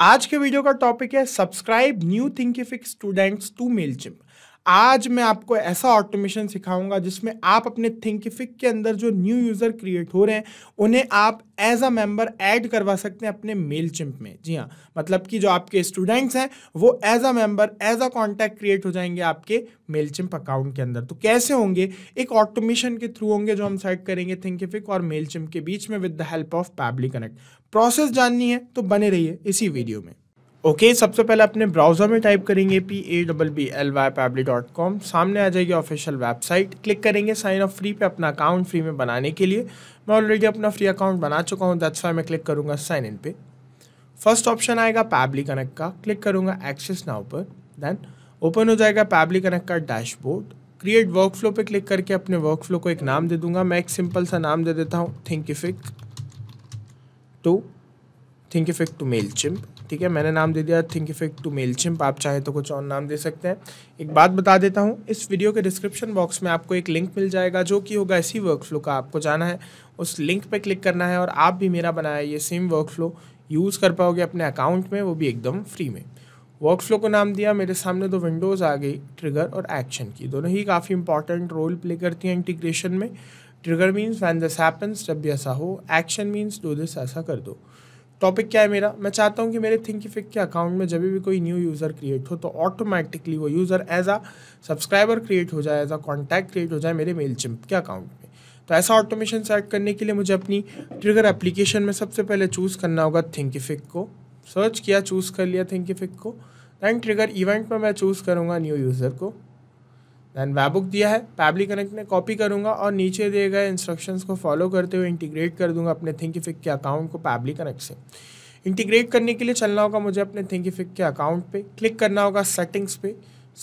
आज के वीडियो का टॉपिक है subscribe new Thinkific students to Mailchimp आज मैं आपको ऐसा ऑटोमेशन सिखाऊंगा जिसमें आप अपने थिंकफिक के अंदर जो न्यू यूज़र क्रिएट हो रहे हैं उन्हें आप एज अ मेंबर ऐड करवा सकते हैं अपने मेल चिम्प में जी हाँ मतलब कि जो आपके स्टूडेंट्स हैं वो as a member as a contact create हो जाएंगे आपके मेल चिम्प अकाउंट के अंदर तो कैसे होंगे एक ऑटोमेशन के थ्रू होंगे जो हम सेट करेंगे थिंकफिक और मेल चिम्प के बीच में with the help of Pabbly Connect process जाननी है तो बने रहिए इसी वीडियो में ओके okay, सबसे पहले अपने ब्राउज़र में टाइप करेंगे P A double B L Y Pabbly dot com सामने आ जाएगी ऑफिशियल वेबसाइट क्लिक करेंगे साइन अप फ्री पे अपना अकाउंट फ्री में बनाने के लिए मैं ऑलरेडी अपना फ्री अकाउंट बना चुका हूँ दैट्स वाई मैं क्लिक करूँगा साइन इन पे फर्स्ट ऑप्शन आएगा पैबली कनेक्ट का क्लिक करूँगा एक्सेस नाउ पर देन ओपन हो जाएगा पैबली कनेक्ट का डैशबोर्ड क्रिएट वर्क फ्लो पर क्लिक करके अपने वर्क फ्लो को एक नाम दे दूंगा मैं एक सिंपल सा नाम दे देता हूँ Thinkific to Thinkific to Mailchimp ठीक है मैंने नाम दे दिया Thinkific to Mailchimp आप चाहें तो कुछ और नाम दे सकते हैं एक बात बता देता हूँ इस वीडियो के डिस्क्रिप्शन बॉक्स में आपको एक लिंक मिल जाएगा जो कि होगा इसी फ्लो का आपको जाना है उस लिंक पर क्लिक करना है और आप भी मेरा बनाया ये सेम वर्क फ्लो यूज़ कर पाओगे अपने अकाउंट में वो भी एकदम फ्री में वर्क फ्लो को नाम दिया मेरे सामने दो विंडोज़ आ गई ट्रिगर और एक्शन की दोनों ही काफ़ी इंपॉर्टेंट रोल प्ले करती हैं इंटीग्रेशन में trigger means when this happens जब भी ऐसा हो एक्शन मीन्स डो दिस ऐसा कर दो टॉपिक क्या है मेरा मैं चाहता हूँ कि मेरे थिंकिफिक के अकाउंट में जब भी कोई न्यू यूज़र क्रिएट हो तो ऑटोमेटिकली वो user as a subscriber create हो जाए एज अ कॉन्टैक्ट क्रिएट हो जाए मेरे मेल चिम्प के अकाउंट में तो ऐसा ऑटोमेशन सेट करने के लिए मुझे अपनी ट्रिगर एप्लीकेशन में सबसे पहले चूज़ करना होगा थिंकिफिक को सर्च किया चूज़ कर लिया थिंकिफिक को एंड ट्रिगर इवेंट में मैं चूज़ करूँगा न्यू यूज़र को दैन वैबुक दिया है पैबली कनेक्ट में कॉपी करूंगा और नीचे दिए गए इंस्ट्रक्शंस को फॉलो करते हुए इंटीग्रेट कर दूंगा अपने फिक के अकाउंट को पैबली कनेक्ट से इंटीग्रेट करने के लिए चलना होगा मुझे अपने फिक के अकाउंट पे क्लिक करना होगा सेटिंग्स पे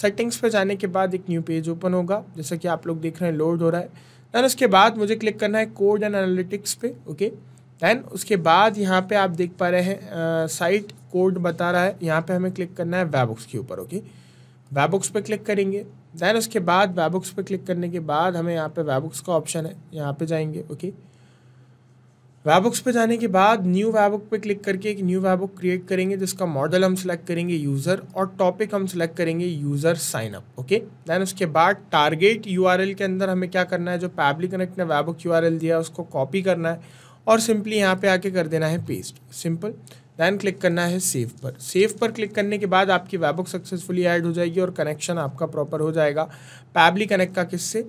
सेटिंग्स पे जाने के बाद एक न्यू पेज ओपन होगा जैसा कि आप लोग देख रहे हैं लोड हो रहा है दैन उसके बाद मुझे क्लिक करना है कोड एंड एनालिटिक्स पे ओके दैन उसके बाद यहाँ पे आप देख पा रहे हैं साइट कोड बता रहा है यहाँ पे हमें क्लिक करना है वैबुक्स के ऊपर ओके वेबुक्स पे क्लिक करेंगे देन उसके बाद वेबुक्स पे क्लिक करने के बाद हमें यहाँ पे वेबुक्स का ऑप्शन है यहाँ पे जाएंगे ओके वेबुक्स पे जाने के बाद न्यू वेबुक पे क्लिक करके एक न्यू वेबुक क्रिएट करेंगे जिसका मॉडल हम सिलेक्ट करेंगे यूज़र और टॉपिक हम सिलेक्ट करेंगे user sign up okay then उसके बाद टारगेट यू के अंदर हमें क्या करना है जो पैबली कनेक्ट ने वेबुक यू दिया उसको कॉपी करना है और सिंपली यहाँ पे आके कर देना है पेस्ट सिंपल देन क्लिक करना है सेव पर सेव पर क्लिक करने के बाद आपकी वेबुक सक्सेसफुली ऐड हो जाएगी और कनेक्शन आपका प्रॉपर हो जाएगा पैबली कनेक्ट का किससे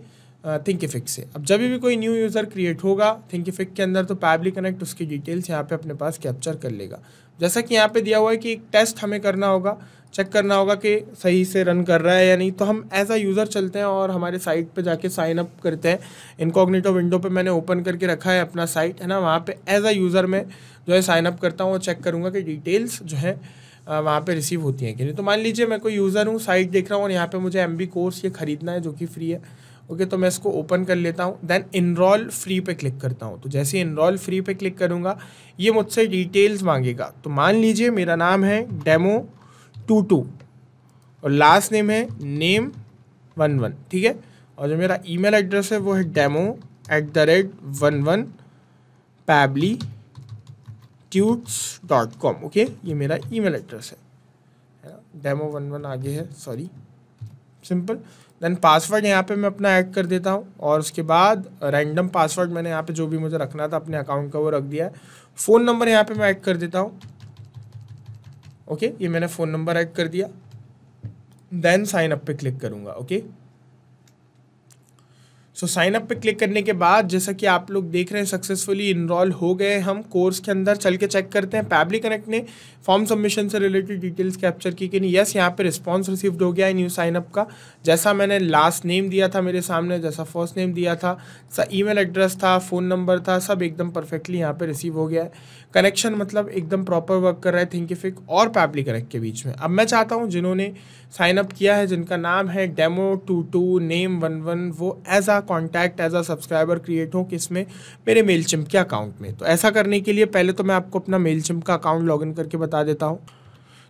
थिंकिफिक से अब जब भी कोई न्यू यूज़र क्रिएट होगा थिंकफिक के अंदर तो पैबली कनेक्ट उसकी डिटेल्स यहाँ पे अपने पास कैप्चर कर लेगा जैसा कि यहाँ पे दिया हुआ है कि एक टेस्ट हमें करना होगा चेक करना होगा कि सही से रन कर रहा है या नहीं तो हम एज आ यूज़र चलते हैं और हमारे साइट पे जाके साइन अप करते हैं इनकॉग्निटो विंडो पे मैंने ओपन करके रखा है अपना साइट है ना वहाँ पे एज आ यूज़र में जो है साइन अप करता हूँ और चेक करूँगा कि डिटेल्स जो है वहाँ पे रिसीव होती हैं कि नहीं तो मान लीजिए मैं कोई यूज़र हूँ साइट देख रहा हूँ और यहाँ पर मुझे एम कोर्स ये ख़रीदना है जो कि फ्री है ओके तो मैं इसको ओपन कर लेता हूँ देन इनरोल फ्री पे क्लिक करता हूँ तो जैसे इनरोल फ्री पे क्लिक करूँगा ये मुझसे डिटेल्स मांगेगा तो मान लीजिए मेरा नाम है डेमो टू टू और लास्ट नेम है नेम वन वन ठीक है और जो मेरा ईमेल एड्रेस है वो है demo at the rate one one Pabbly tuts dot com okay ये मेरा ईमेल एड्रेस है डेमो वन वन आगे है सॉरी सिंपल देन पासवर्ड यहाँ पे मैं अपना ऐड कर देता हूँ और उसके बाद रैंडम पासवर्ड मैंने यहाँ पे जो भी मुझे रखना था अपने अकाउंट का वो रख दिया है फ़ोन नंबर यहाँ पे मैं ऐड कर देता हूँ ओके ये मैंने फ़ोन नंबर ऐड कर दिया देन साइन अप पे क्लिक करूँगा ओके सो साइन अप पे क्लिक करने के बाद जैसा कि आप लोग देख रहे हैं सक्सेसफुली इनरोल हो गए हम कोर्स के अंदर चल के चेक करते हैं पैबली कनेक्ट ने फॉर्म सबमिशन से रिलेटेड डिटेल्स कैप्चर की कि नहीं यस यहाँ पे रिस्पॉन्स रिसीव्ड हो गया है न्यू साइन अप का जैसा मैंने लास्ट नेम दिया था मेरे सामने जैसा फर्स्ट नेम दिया था ई एड्रेस था फ़ोन नंबर था सब एकदम परफेक्टली यहाँ पर रिसीव हो गया है कनेक्शन मतलब एकदम प्रॉपर वर्क कर रहा है थिंकिफिक और पैबली कनेक्ट के बीच में अब मैं चाहता हूँ जिन्होंने साइनअप किया है जिनका नाम है demo two two name one one वो as a contact as a subscriber create हो किस में मेरे मेल चिम्प के अकाउंट में तो ऐसा करने के लिए पहले तो मैं आपको अपना मेल चिम्प का अकाउंट लॉगिन करके बता देता हूँ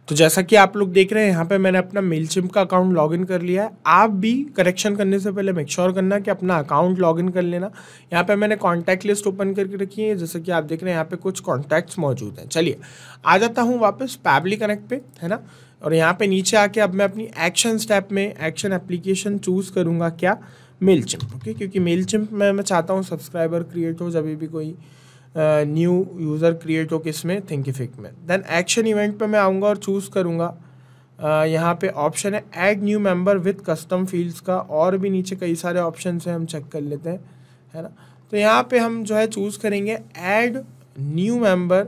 तो जैसा कि आप लोग देख रहे हैं यहाँ पे मैंने अपना मेल चिम्प का अकाउंट लॉगिन कर लिया है आप भी करेक्शन करने से पहले मेक श्योर करना कि अपना अकाउंट लॉगिन कर लेना यहाँ पे मैंने कॉन्टैक्ट लिस्ट ओपन करके रखी है जैसा कि आप देख रहे हैं यहाँ पे कुछ कॉन्टैक्ट्स मौजूद हैं चलिए आ जाता हूँ वापस पैबली कनेक्ट पे है ना और यहाँ पे नीचे आके अब मैं अपनी एक्शन स्टेप में एक्शन एप्लीकेशन चूज़ करूंगा क्या मेल चिम्प ओके क्योंकि मेल चिम्प में मैं चाहता हूँ सब्सक्राइबर क्रिएट हो जब भी कोई न्यू यूज़र क्रिएट हो किस में थिंकिफिक में देन एक्शन इवेंट पर मैं आऊँगा और चूज़ करूँगा uh, यहाँ पे ऑप्शन है add new member with custom fields का और भी नीचे कई सारे ऑप्शन हैं हम चेक कर लेते हैं है ना तो यहाँ पे हम जो है चूज़ करेंगे add new member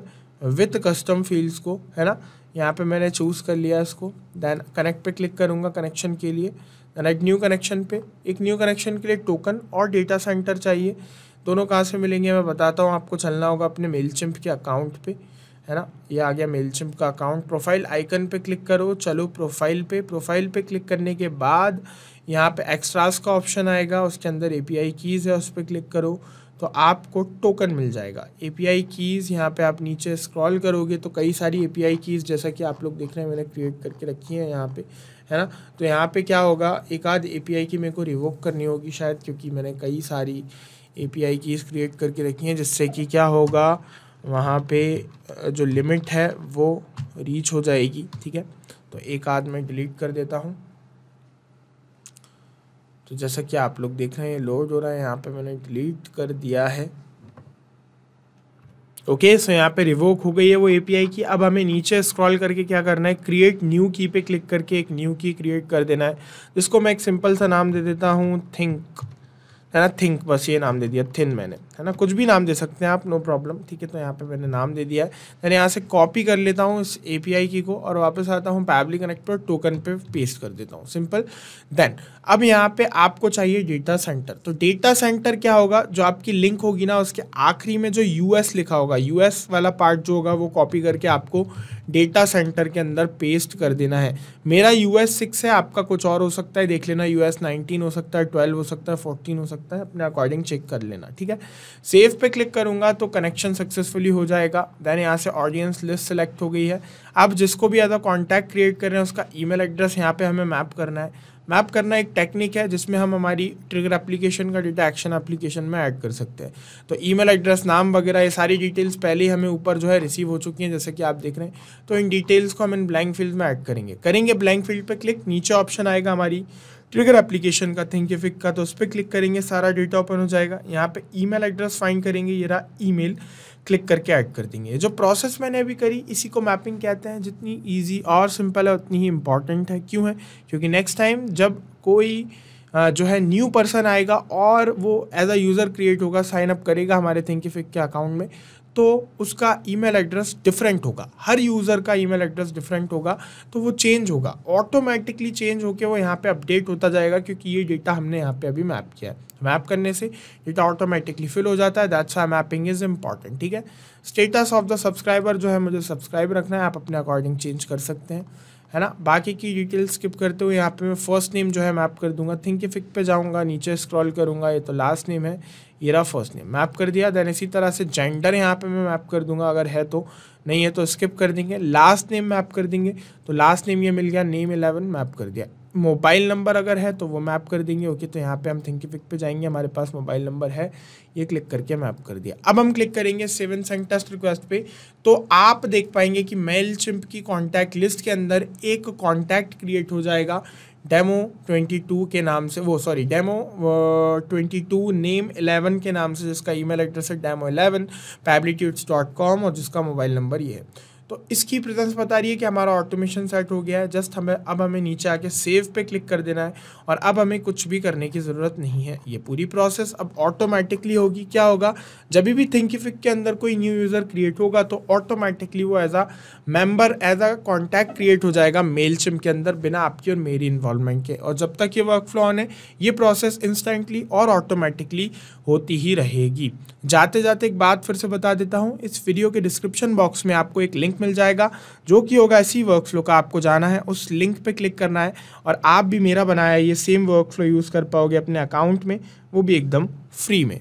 with custom fields को है ना यहाँ पे मैंने चूज़ कर लिया इसको देन कनेक्ट पे क्लिक करूँगा कनेक्शन के लिए राइट न्यू कनेक्शन पे एक न्यू कनेक्शन के लिए टोकन और डेटा सेंटर चाहिए दोनों कहाँ से मिलेंगे मैं बताता हूँ आपको चलना होगा अपने मेल के अकाउंट पे है ना ये आ गया मेल का अकाउंट प्रोफाइल आइकन पे क्लिक करो चलो प्रोफाइल पे प्रोफाइल पे क्लिक करने के बाद यहाँ पे एक्स्ट्रास का ऑप्शन आएगा उसके अंदर ए पी कीज़ है उस पर क्लिक करो तो आपको टोकन मिल जाएगा ए पी आई कीज़ यहाँ पे आप नीचे स्क्रॉल करोगे तो कई सारी ए पी आई कीज़ जैसा कि आप लोग देख रहे हैं मैंने क्रिएट करके रखी है यहाँ पे है ना तो यहाँ पे क्या होगा एक आध ए पी आई की मेरे को रिवोक करनी होगी शायद क्योंकि मैंने कई सारी A P I keys create करके रखी हैं जिससे कि क्या होगा वहाँ पे जो लिमिट है वो रीच हो जाएगी ठीक है तो एक आध मैं डिलीट कर देता हूँ तो जैसा कि आप लोग देख रहे हैं लोड हो रहा है यहाँ पे मैंने डिलीट कर दिया है ओके सो यहाँ पे रिवोक हो गई है वो एपीआई की अब हमें नीचे स्क्रॉल करके क्या करना है क्रिएट न्यू की पे क्लिक करके एक न्यू की क्रिएट कर देना है जिसको मैं एक सिंपल सा नाम दे देता हूँ थिंक है ना थिंक बस ये नाम दे दिया थिन मैंने है ना कुछ भी नाम दे सकते हैं आप नो प्रॉब्लम ठीक है तो यहाँ पे मैंने नाम दे दिया है मैंने यहाँ से कॉपी कर लेता हूँ इस ए की को और वापस आता हूँ पैबली कनेक्ट पर टोकन पे पेस्ट कर देता हूँ सिंपल देन अब यहाँ पे आपको चाहिए डेटा सेंटर तो डेटा सेंटर क्या होगा जो आपकी लिंक होगी ना उसके आखिरी में जो यू लिखा होगा यू वाला पार्ट जो होगा वो कॉपी करके आपको डेटा सेंटर के अंदर पेस्ट कर देना है मेरा यू एस सिक्स है आपका कुछ और हो सकता है देख लेना यू एस नाइनटीन हो सकता है ट्वेल्व हो सकता है फोर्टीन हो सकता सकता है अपने अकॉर्डिंग चेक कर लेना ठीक है सेव पे क्लिक करूंगा तो कनेक्शन सक्सेसफुली हो जाएगा देन यहाँ से ऑडियंस लिस्ट सेलेक्ट हो गई है आप जिसको भी एज अ कॉन्टैक्ट क्रिएट कर रहे हैं उसका ईमेल एड्रेस यहाँ पे हमें मैप करना है मैप करना एक टेक्निक है जिसमें हम हमारी ट्रिगर एप्लीकेशन का डेटा एक्शन एप्लीकेशन में ऐड कर सकते हैं तो ईमेल एड्रेस नाम वगैरह ये सारी डिटेल्स पहले ही हमें ऊपर जो है रिसीव हो चुकी हैं जैसे कि आप देख रहे हैं तो इन डिटेल्स को हम इन ब्लैंक फील्ड में ऐड करेंगे करेंगे ब्लैंक फील्ड पर क्लिक नीचे ऑप्शन आएगा हमारी ट्रिगर एप्लीकेशन का थिंकिफिक का तो उस पर क्लिक करेंगे सारा डेटा ओपन हो जाएगा यहाँ पे ईमेल एड्रेस फाइंड करेंगे ये रहा ईमेल क्लिक करके ऐड कर देंगे जो प्रोसेस मैंने अभी करी इसी को मैपिंग कहते हैं जितनी ईजी और सिंपल है उतनी ही इम्पॉर्टेंट है क्यों है क्योंकि नेक्स्ट टाइम जब कोई जो है न्यू पर्सन आएगा और वो एज अ यूज़र क्रिएट होगा साइन अप करेगा हमारे थिंकिफिक के अकाउंट में तो उसका ईमेल एड्रेस डिफरेंट होगा हर यूज़र का ईमेल एड्रेस डिफरेंट होगा तो वो चेंज होगा ऑटोमेटिकली चेंज होकर वो यहाँ पे अपडेट होता जाएगा क्योंकि ये डेटा हमने यहाँ पे अभी मैप किया है मैप करने से डेटा ऑटोमेटिकली फिल हो जाता है that's why mapping is important ठीक है स्टेटस ऑफ द सब्सक्राइबर जो है मुझे सब्सक्राइब रखना है आप अपने अकॉर्डिंग चेंज कर सकते हैं है ना बाकी की डिटेल स्किप करते हुए यहाँ पे मैं फर्स्ट नेम जो है मैप कर दूंगा फिक पे जाऊँगा नीचे स्क्रॉल करूँगा ये तो लास्ट नेम है ये रहा फर्स्ट नेम मैप कर दिया देन इसी तरह से जेंडर यहाँ पे मैं मैप कर दूंगा अगर है तो नहीं है तो स्किप कर देंगे लास्ट नेम मैप कर देंगे तो लास्ट नेम ये मिल गया नेम इलेवन मैप कर दिया मोबाइल नंबर अगर है तो वो मैप कर देंगे ओके तो यहाँ पे हम थिंकिफिक पे जाएंगे हमारे पास मोबाइल नंबर है ये क्लिक करके मैप कर दिया अब हम क्लिक करेंगे सेवन संग टेस्ट रिक्वेस्ट पे तो आप देख पाएंगे कि मेल चिम्प की कॉन्टैक्ट लिस्ट के अंदर एक कॉन्टैक्ट क्रिएट हो जाएगा डेमो टू के नाम से वो sorry demo two name eleven के नाम से जिसका ई एड्रेस है demo eleven Pabbly tuts dot com और जिसका मोबाइल नंबर ये है तो इसकी प्रेजेंस बता रही है कि हमारा ऑटोमेशन सेट हो गया है जस्ट हमें अब हमें नीचे आके सेव पे क्लिक कर देना है और अब हमें कुछ भी करने की ज़रूरत नहीं है ये पूरी प्रोसेस अब ऑटोमेटिकली होगी क्या होगा जब भी थिंकिफिक के अंदर कोई न्यू यूज़र क्रिएट होगा तो ऑटोमेटिकली वो as a member as a contact create हो जाएगा मेल के अंदर बिना आपकी और मेरी इन्वॉल्वमेंट के और जब तक ये वर्क फ्लो ऑन है ये प्रोसेस इंस्टेंटली और ऑटोमेटिकली होती ही रहेगी जाते जाते एक बात फिर से बता देता हूँ इस वीडियो के डिस्क्रिप्शन बॉक्स में आपको एक लिंक मिल जाएगा जो कि होगा इसी वर्क फ्लो का आपको जाना है उस लिंक पे क्लिक करना है और आप भी मेरा बनाया ये सेम वर्क फ्लो यूज़ कर पाओगे अपने अकाउंट में वो भी एकदम फ्री में